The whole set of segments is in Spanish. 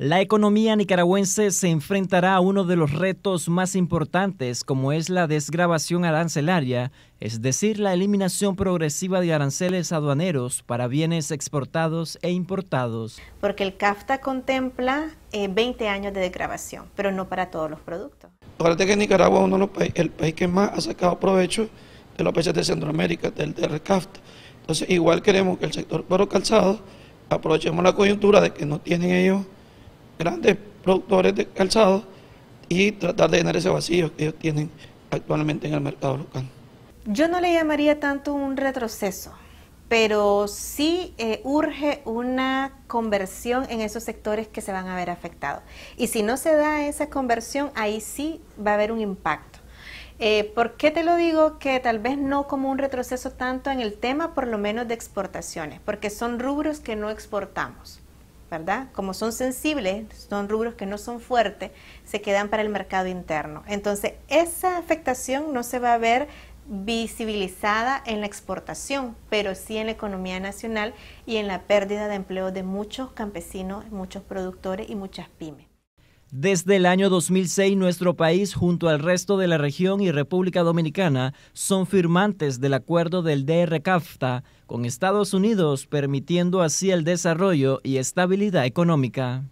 La economía nicaragüense se enfrentará a uno de los retos más importantes como es la desgrabación arancelaria, es decir, la eliminación progresiva de aranceles aduaneros para bienes exportados e importados. Porque el CAFTA contempla 20 eh, años de desgrabación, pero no para todos los productos. Aparte que Nicaragua es uno de los países, el país que más ha sacado provecho de los países de Centroamérica, del, CAFTA. Entonces, igual queremos que el sector perro calzado aprovechemos la coyuntura de que no tienen ellos grandes productores de calzado y tratar de llenar ese vacío que ellos tienen actualmente en el mercado local. Yo no le llamaría tanto un retroceso, pero sí eh, urge una conversión en esos sectores que se van a ver afectados. Y si no se da esa conversión, ahí sí va a haber un impacto. Eh, ¿Por qué te lo digo que tal vez no como un retroceso tanto en el tema, por lo menos de exportaciones? Porque son rubros que no exportamos. ¿verdad? Como son sensibles, son rubros que no son fuertes, se quedan para el mercado interno. Entonces, esa afectación no se va a ver visibilizada en la exportación, pero sí en la economía nacional y en la pérdida de empleo de muchos campesinos, muchos productores y muchas pymes. Desde el año 2006, nuestro país, junto al resto de la región y República Dominicana, son firmantes del acuerdo del DRCAFTA con Estados Unidos, permitiendo así el desarrollo y estabilidad económica.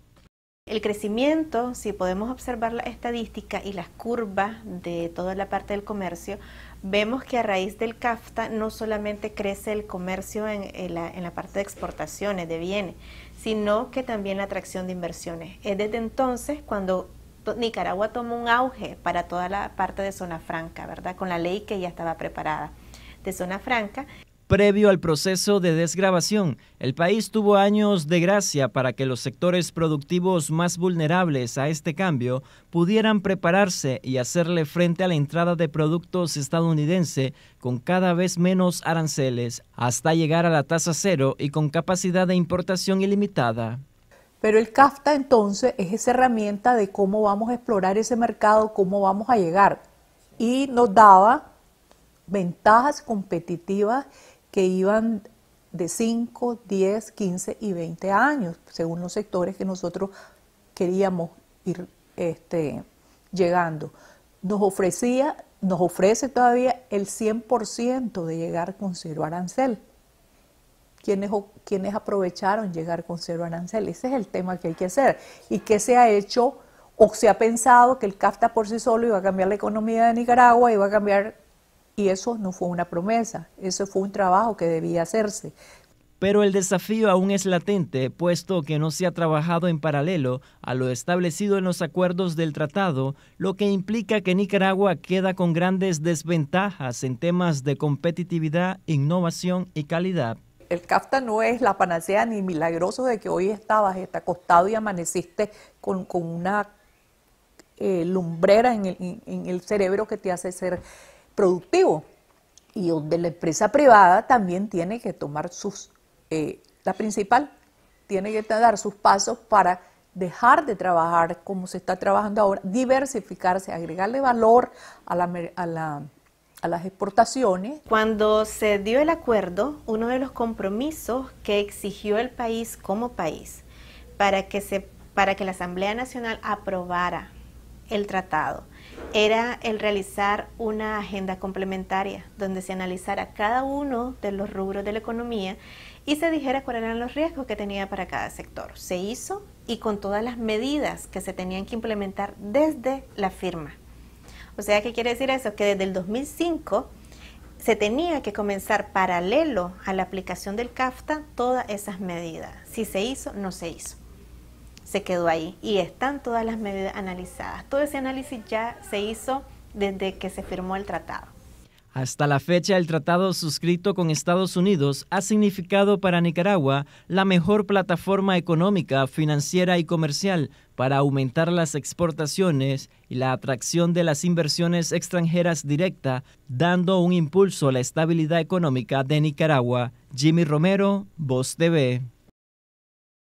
El crecimiento, si podemos observar la estadística y las curvas de toda la parte del comercio, vemos que a raíz del CAFTA no solamente crece el comercio en, la, parte de exportaciones de bienes, sino que también la atracción de inversiones. Es desde entonces cuando Nicaragua tomó un auge para toda la parte de zona franca, ¿verdad? Con la ley que ya estaba preparada de zona franca, previo al proceso de desgrabación. El país tuvo años de gracia para que los sectores productivos más vulnerables a este cambio pudieran prepararse y hacerle frente a la entrada de productos estadounidenses con cada vez menos aranceles, hasta llegar a la tasa cero y con capacidad de importación ilimitada. Pero el CAFTA entonces es esa herramienta de cómo vamos a explorar ese mercado, cómo vamos a llegar. Y nos daba ventajas competitivas que iban de 5, 10, 15 y 20 años, según los sectores que nosotros queríamos ir este, llegando. Nos ofrecía, nos ofrece todavía el 100% de llegar con cero arancel. ¿Quiénes quienes aprovecharon llegar con cero arancel. Ese es el tema que hay que hacer. ¿Y qué se ha hecho o se ha pensado que el CAFTA por sí solo iba a cambiar la economía de Nicaragua, iba a cambiar y eso no fue una promesa, eso fue un trabajo que debía hacerse. Pero el desafío aún es latente, puesto que no se ha trabajado en paralelo a lo establecido en los acuerdos del tratado, lo que implica que Nicaragua queda con grandes desventajas en temas de competitividad, innovación y calidad. El CAFTA no es la panacea ni milagroso de que hoy estabas acostado y amaneciste con, una eh, lumbrera en el, en el cerebro que te hace ser productivo y donde la empresa privada también tiene que tomar sus, eh, la principal, tiene que dar sus pasos para dejar de trabajar como se está trabajando ahora, diversificarse, agregarle valor a, la, a, la, a las exportaciones. Cuando se dio el acuerdo, uno de los compromisos que exigió el país como país para que, se, para que la Asamblea Nacional aprobara el tratado era el realizar una agenda complementaria donde se analizara cada uno de los rubros de la economía y se dijera cuáles eran los riesgos que tenía para cada sector. Se hizo y con todas las medidas que se tenían que implementar desde la firma. O sea, ¿qué quiere decir eso? Que desde el 2005 se tenía que comenzar paralelo a la aplicación del CAFTA todas esas medidas. Si se hizo, no se hizo se quedó ahí y están todas las medidas analizadas. Todo ese análisis ya se hizo desde que se firmó el tratado. Hasta la fecha, el tratado suscrito con Estados Unidos ha significado para Nicaragua la mejor plataforma económica, financiera y comercial para aumentar las exportaciones y la atracción de las inversiones extranjeras directas, dando un impulso a la estabilidad económica de Nicaragua. Jimmy Romero, Voz TV.